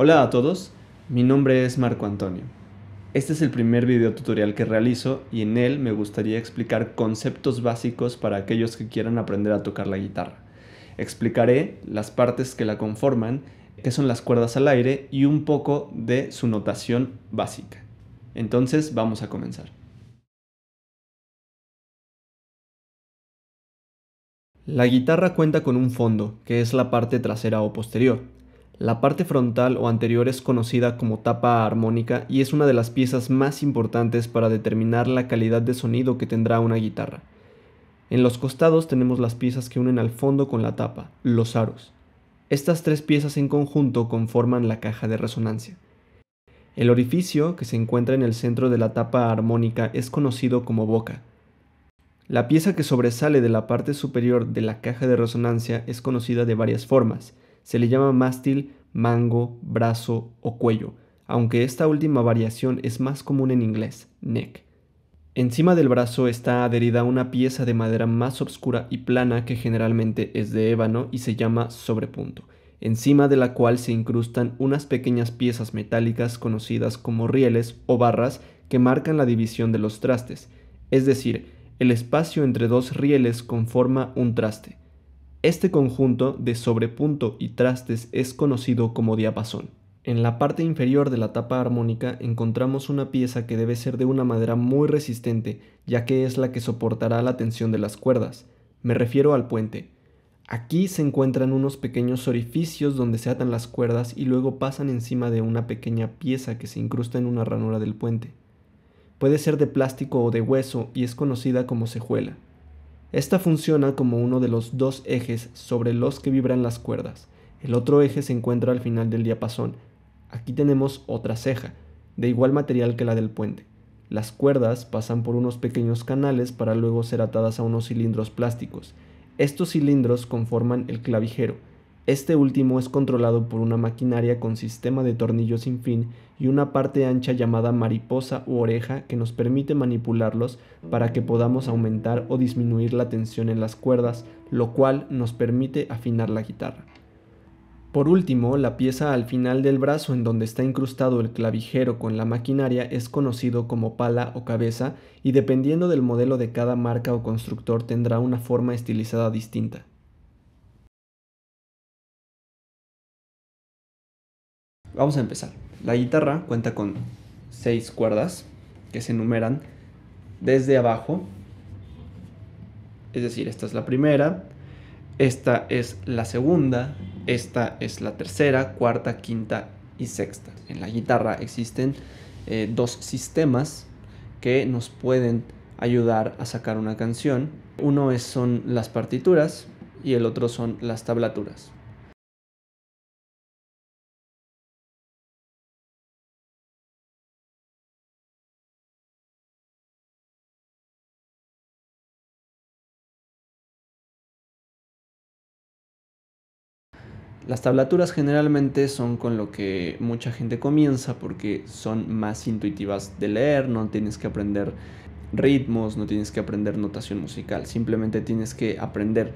Hola a todos, mi nombre es Marco Antonio. Este es el primer video tutorial que realizo y en él me gustaría explicar conceptos básicos para aquellos que quieran aprender a tocar la guitarra. Explicaré las partes que la conforman, que son las cuerdas al aire y un poco de su notación básica. Entonces vamos a comenzar. La guitarra cuenta con un fondo, que es la parte trasera o posterior, la parte frontal o anterior es conocida como tapa armónica y es una de las piezas más importantes para determinar la calidad de sonido que tendrá una guitarra. En los costados tenemos las piezas que unen al fondo con la tapa, los aros. Estas tres piezas en conjunto conforman la caja de resonancia. El orificio que se encuentra en el centro de la tapa armónica es conocido como boca. La pieza que sobresale de la parte superior de la caja de resonancia es conocida de varias formas se le llama mástil, mango, brazo o cuello, aunque esta última variación es más común en inglés, neck. Encima del brazo está adherida una pieza de madera más oscura y plana que generalmente es de ébano y se llama sobrepunto, encima de la cual se incrustan unas pequeñas piezas metálicas conocidas como rieles o barras que marcan la división de los trastes, es decir, el espacio entre dos rieles conforma un traste. Este conjunto de sobrepunto y trastes es conocido como diapasón. En la parte inferior de la tapa armónica encontramos una pieza que debe ser de una madera muy resistente, ya que es la que soportará la tensión de las cuerdas. Me refiero al puente. Aquí se encuentran unos pequeños orificios donde se atan las cuerdas y luego pasan encima de una pequeña pieza que se incrusta en una ranura del puente. Puede ser de plástico o de hueso y es conocida como cejuela. Esta funciona como uno de los dos ejes sobre los que vibran las cuerdas. El otro eje se encuentra al final del diapasón. Aquí tenemos otra ceja, de igual material que la del puente. Las cuerdas pasan por unos pequeños canales para luego ser atadas a unos cilindros plásticos. Estos cilindros conforman el clavijero, este último es controlado por una maquinaria con sistema de tornillos sin fin y una parte ancha llamada mariposa u oreja que nos permite manipularlos para que podamos aumentar o disminuir la tensión en las cuerdas, lo cual nos permite afinar la guitarra. Por último, la pieza al final del brazo en donde está incrustado el clavijero con la maquinaria es conocido como pala o cabeza y dependiendo del modelo de cada marca o constructor tendrá una forma estilizada distinta. Vamos a empezar. La guitarra cuenta con seis cuerdas que se enumeran desde abajo. Es decir, esta es la primera, esta es la segunda, esta es la tercera, cuarta, quinta y sexta. En la guitarra existen eh, dos sistemas que nos pueden ayudar a sacar una canción. Uno es, son las partituras y el otro son las tablaturas. Las tablaturas generalmente son con lo que mucha gente comienza porque son más intuitivas de leer, no tienes que aprender ritmos, no tienes que aprender notación musical, simplemente tienes que aprender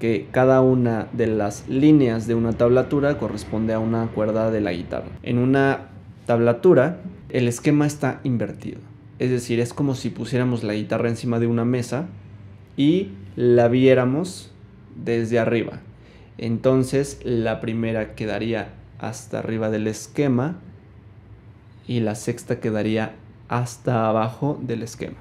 que cada una de las líneas de una tablatura corresponde a una cuerda de la guitarra. En una tablatura el esquema está invertido, es decir, es como si pusiéramos la guitarra encima de una mesa y la viéramos desde arriba, entonces la primera quedaría hasta arriba del esquema y la sexta quedaría hasta abajo del esquema.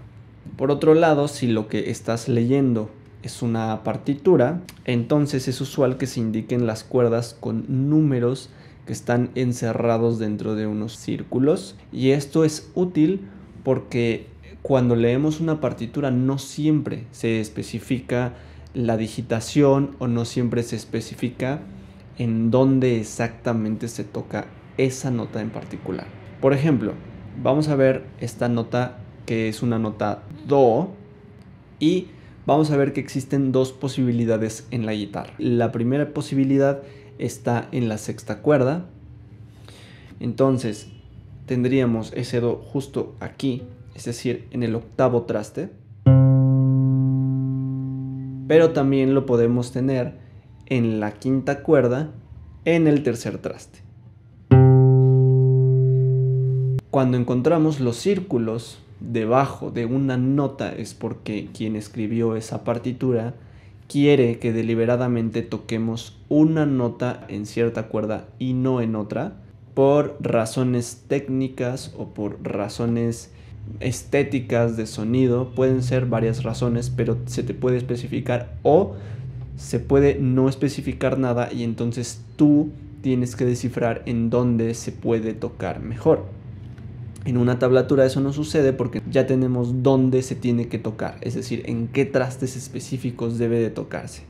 Por otro lado, si lo que estás leyendo es una partitura, entonces es usual que se indiquen las cuerdas con números que están encerrados dentro de unos círculos y esto es útil porque cuando leemos una partitura no siempre se especifica la digitación o no siempre se especifica en dónde exactamente se toca esa nota en particular. Por ejemplo, vamos a ver esta nota que es una nota Do y vamos a ver que existen dos posibilidades en la guitarra. La primera posibilidad está en la sexta cuerda. Entonces tendríamos ese Do justo aquí, es decir, en el octavo traste pero también lo podemos tener en la quinta cuerda en el tercer traste. Cuando encontramos los círculos debajo de una nota es porque quien escribió esa partitura quiere que deliberadamente toquemos una nota en cierta cuerda y no en otra por razones técnicas o por razones estéticas, de sonido, pueden ser varias razones, pero se te puede especificar o se puede no especificar nada y entonces tú tienes que descifrar en dónde se puede tocar mejor. En una tablatura eso no sucede porque ya tenemos dónde se tiene que tocar, es decir, en qué trastes específicos debe de tocarse.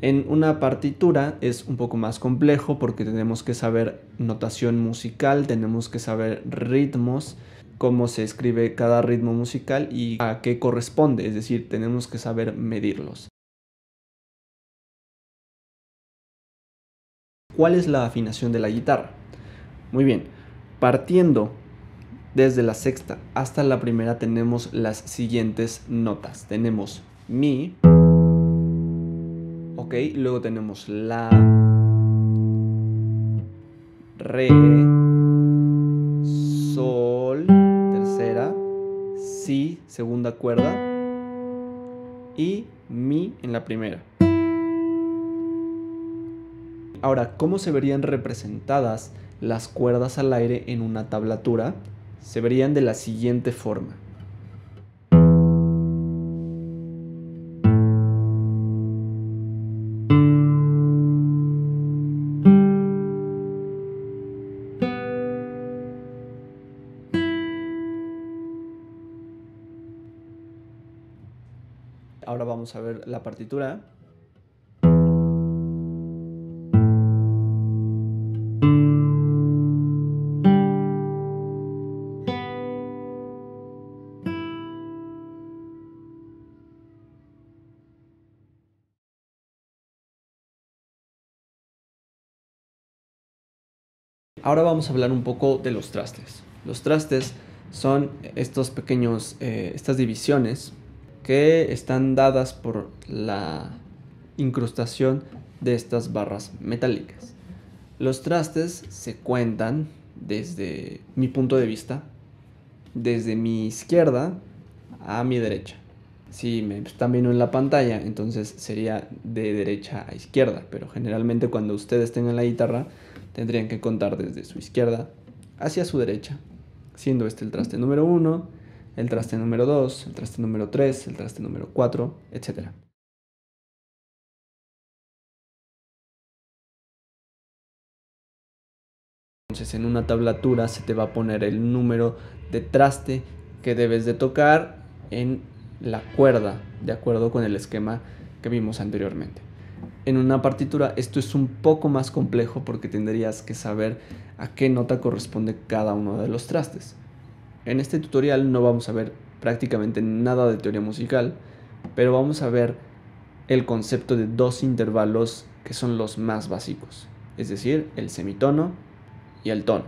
En una partitura es un poco más complejo porque tenemos que saber notación musical, tenemos que saber ritmos, cómo se escribe cada ritmo musical y a qué corresponde, es decir, tenemos que saber medirlos. ¿Cuál es la afinación de la guitarra? Muy bien, partiendo desde la sexta hasta la primera tenemos las siguientes notas. Tenemos mi, ok, luego tenemos la, re, segunda cuerda y mi en la primera. Ahora, ¿cómo se verían representadas las cuerdas al aire en una tablatura? Se verían de la siguiente forma. Ahora vamos a ver la partitura. Ahora vamos a hablar un poco de los trastes. Los trastes son estos pequeños, eh, estas divisiones que están dadas por la incrustación de estas barras metálicas. Los trastes se cuentan desde mi punto de vista, desde mi izquierda a mi derecha. Si me están viendo en la pantalla, entonces sería de derecha a izquierda, pero generalmente cuando ustedes tengan la guitarra tendrían que contar desde su izquierda hacia su derecha, siendo este el traste número uno el traste número 2, el traste número 3, el traste número 4, etc. Entonces en una tablatura se te va a poner el número de traste que debes de tocar en la cuerda, de acuerdo con el esquema que vimos anteriormente. En una partitura esto es un poco más complejo porque tendrías que saber a qué nota corresponde cada uno de los trastes. En este tutorial no vamos a ver prácticamente nada de teoría musical, pero vamos a ver el concepto de dos intervalos que son los más básicos, es decir, el semitono y el tono.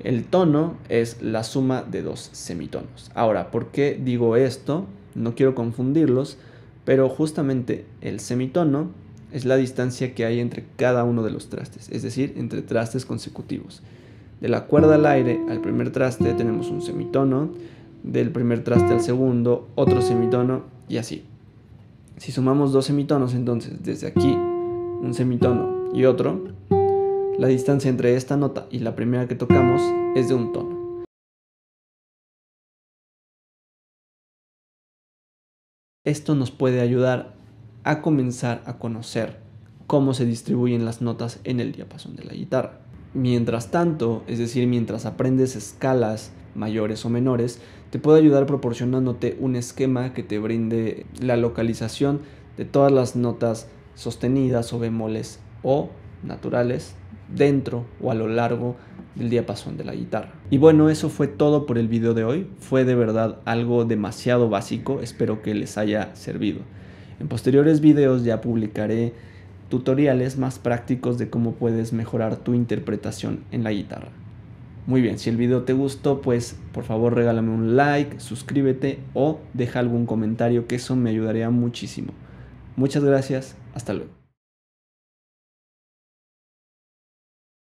El tono es la suma de dos semitonos. Ahora, ¿por qué digo esto? No quiero confundirlos, pero justamente el semitono es la distancia que hay entre cada uno de los trastes, es decir, entre trastes consecutivos. De la cuerda al aire al primer traste tenemos un semitono, del primer traste al segundo otro semitono y así. Si sumamos dos semitonos entonces desde aquí un semitono y otro, la distancia entre esta nota y la primera que tocamos es de un tono. Esto nos puede ayudar a comenzar a conocer cómo se distribuyen las notas en el diapasón de la guitarra. Mientras tanto, es decir, mientras aprendes escalas mayores o menores, te puede ayudar proporcionándote un esquema que te brinde la localización de todas las notas sostenidas o bemoles o naturales dentro o a lo largo del diapasón de la guitarra. Y bueno, eso fue todo por el video de hoy. Fue de verdad algo demasiado básico, espero que les haya servido. En posteriores videos ya publicaré tutoriales más prácticos de cómo puedes mejorar tu interpretación en la guitarra. Muy bien, si el video te gustó, pues por favor regálame un like, suscríbete o deja algún comentario que eso me ayudaría muchísimo. Muchas gracias, hasta luego.